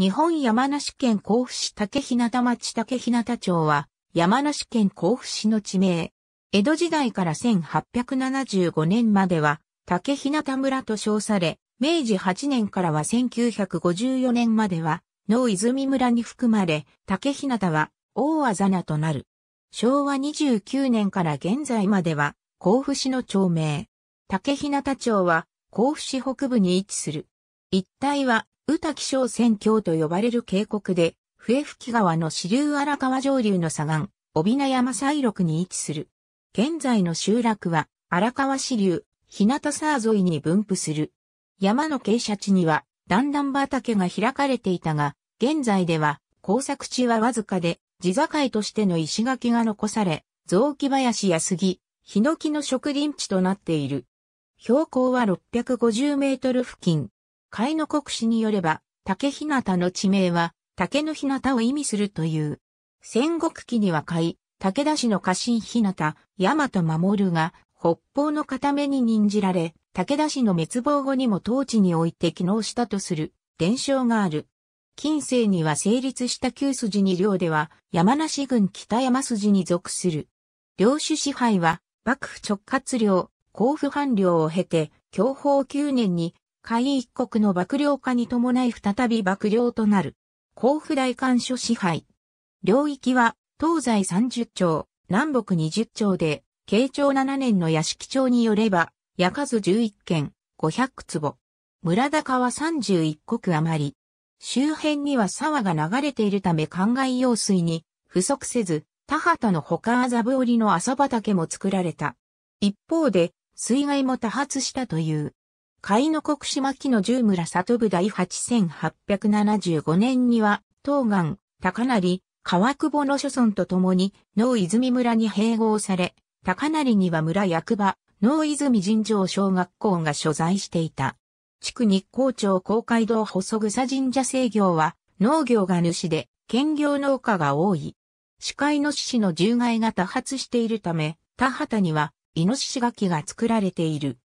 日本山梨県甲府市竹日向町竹日向町は、山梨県甲府市の地名。江戸時代から1875年までは、竹日向村と称され、明治8年からは1954年までは、野泉村に含まれ、竹日向は、大あざなとなる。昭和29年から現在までは、甲府市の町名。竹日向町は、甲府市北部に位置する。一帯は、宇多木小仙峡と呼ばれる渓谷で、笛吹川の支流荒川上流の左岸、帯名山西麓に位置する。現在の集落は、荒川支流、日向沢沿いに分布する。山の傾斜地には、段々畑が開かれていたが、現在では、工作地はわずかで、地境としての石垣が残され、雑木林や杉、ヒノキの植林地となっている。標高は650メートル付近。甲斐の国史によれば、竹日向の地名は、竹の日向を意味するという。戦国期には甲斐、武田氏の家臣日向、大和守るが、北方の固めに任じられ、武田氏の滅亡後にも当地において機能したとする伝承がある。近世には成立した旧筋に領では山梨郡北山筋に属する。領主支配は幕府直轄領、甲府藩領を経て、享保9年に海一国の幕僚化に伴い再び幕僚となる。甲府大官所支配。領域は東西30町、南北20町で、慶長7年の屋敷町によれば、矢数11軒、500坪。村高は31国余り。周辺には沢が流れているため灌漑用水に不足せず、田畑の他か麻布織の麻畑も作られた。一方で、水害も多発したという。海の国島木の十村里部第8875年には、東岸、高成、川久保の諸村と共に、農泉村に併合され、高成には村役場、農泉尋常小学校が所在していた。地区日光町公会堂細草神社制業は、農業が主で、兼業農家が多い。視界の獅子の獣害が多発しているため、田畑には、イノシシ垣が作られている。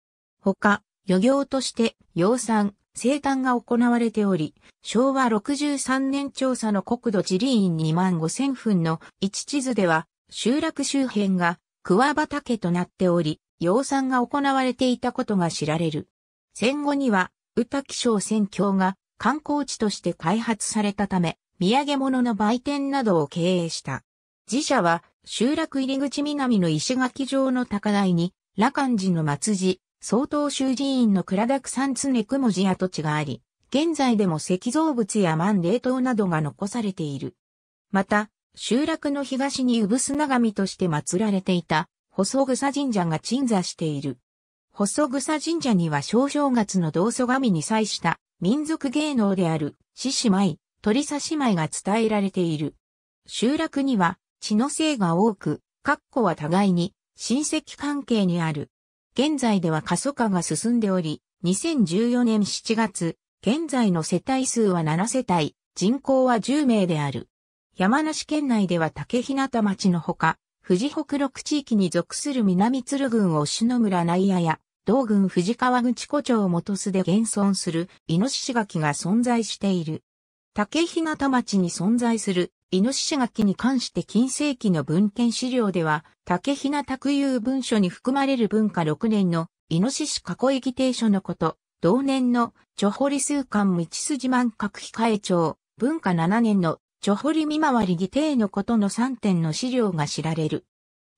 他、漁業として養蚕、生誕が行われており、昭和63年調査の国土地理院2万5000分の1地図では、集落周辺が桑畑となっており、養蚕が行われていたことが知られる。戦後には、宇多気小戦況が観光地として開発されたため、土産物の売店などを経営した。自社は、集落入り口南の石垣上の高台に、羅漢寺の松寺、総統囚寺院の倉蔵沢山根雲寺跡地があり、現在でも石造物や万霊塔などが残されている。また、集落の東に産砂神として祀られていた、細草神社が鎮座している。細草神社には小正月の道祖神に際した民族芸能である獅子舞、鳥刺し舞が伝えられている。集落には血の性が多く、括弧は互いに親戚関係にある。現在では過疎化が進んでおり、2014年7月、現在の世帯数は7世帯、人口は10名である。山梨県内では竹日向町のほか、富士北六地域に属する南鶴郡忍野村内野や、同郡富士川口湖町元須で現存するイノシシガキが存在している。竹日向町に存在するイノシシ楽器に関して近世紀の文献資料では、竹ひな拓有文書に含まれる文化6年のイノシシ囲い議定書のこと、同年のチョホリ数巻道筋満閣控え帳、文化7年のチョホリ見回り議定のことの3点の資料が知られる。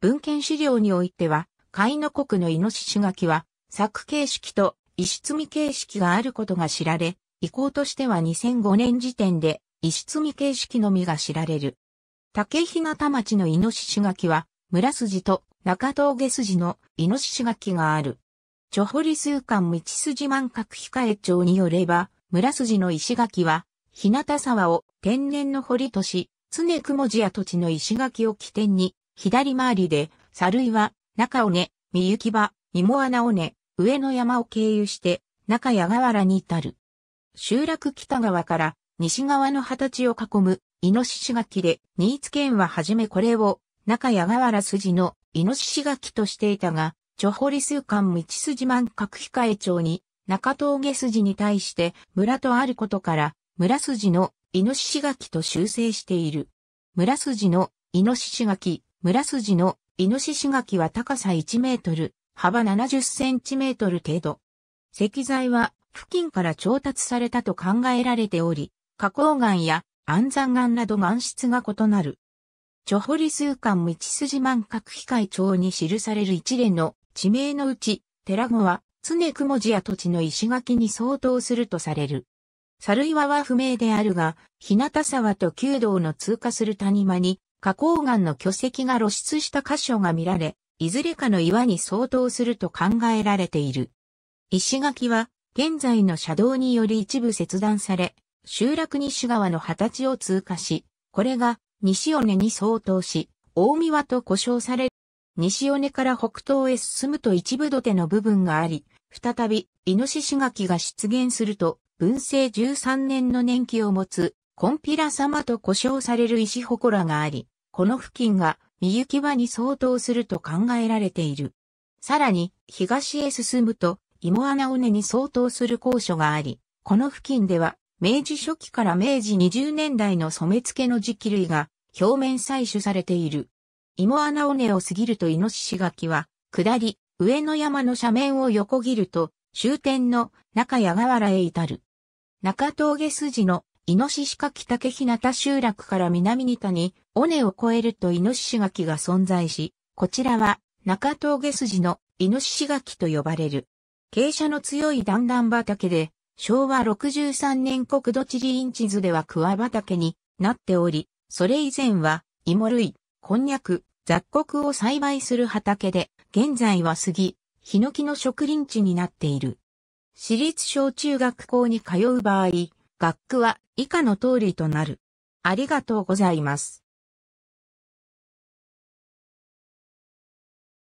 文献資料においては、海の国のイノシシ垣は、作形式と石積み形式があることが知られ、遺構としては2005年時点で、石積み形式のみが知られる。竹なた町のイノシシ垣は、村筋と中峠筋のイノシシ垣がある。チョホリ数間道筋万角控え町によれば、村筋の石垣は、日向沢を天然の堀とし、常雲寺や土地の石垣を起点に、左回りで、猿は、中尾根、三行場、芋穴尾根、上野山を経由して、中谷河原に至る。集落北側から西側の歳を囲む、イノシシキで、新津県ははじめこれを、中谷河原筋の、イノシシキとしていたが、諸ョホ数間道筋満角控え町に、中峠筋に対して、村とあることから、村筋の、イノシシキと修正している。村筋の、イノシシキ、村筋の、イノシシキは高さ1メートル、幅70センチメートル程度。石材は、付近から調達されたと考えられており、花崗岩や安山岩など岩質が異なる。諸堀数リ道筋満角機械帳に記される一連の地名のうち、寺子は常く寺字や土地の石垣に相当するとされる。猿岩は不明であるが、日向沢と旧道の通過する谷間に、花崗岩の巨石が露出した箇所が見られ、いずれかの岩に相当すると考えられている。石垣は、現在の車道により一部切断され、集落西側の二十歳を通過し、これが西尾根に相当し、大見和と呼称される。西尾根から北東へ進むと一部土手の部分があり、再び、イノシシ垣が出現すると、文政13年の年季を持つ、コンピラ様と呼称される石祠があり、この付近が、三行場に相当すると考えられている。さらに、東へ進むと、芋穴尾根に相当する高所があり、この付近では、明治初期から明治20年代の染付の時期類が表面採取されている。芋穴尾根を過ぎるとイノシシ垣は、下り、上の山の斜面を横切ると、終点の中矢河原へ至る。中峠筋のイノシシ垣竹日向集落から南に谷、尾根を越えるとイノシシ垣が存在し、こちらは中峠筋のイノシシ垣と呼ばれる。傾斜の強い段々畑で、昭和63年国土地理院地図では桑畑になっており、それ以前は芋類、こんにゃく、雑穀を栽培する畑で、現在は杉、ヒノキの植林地になっている。私立小中学校に通う場合、学区は以下の通りとなる。ありがとうございます。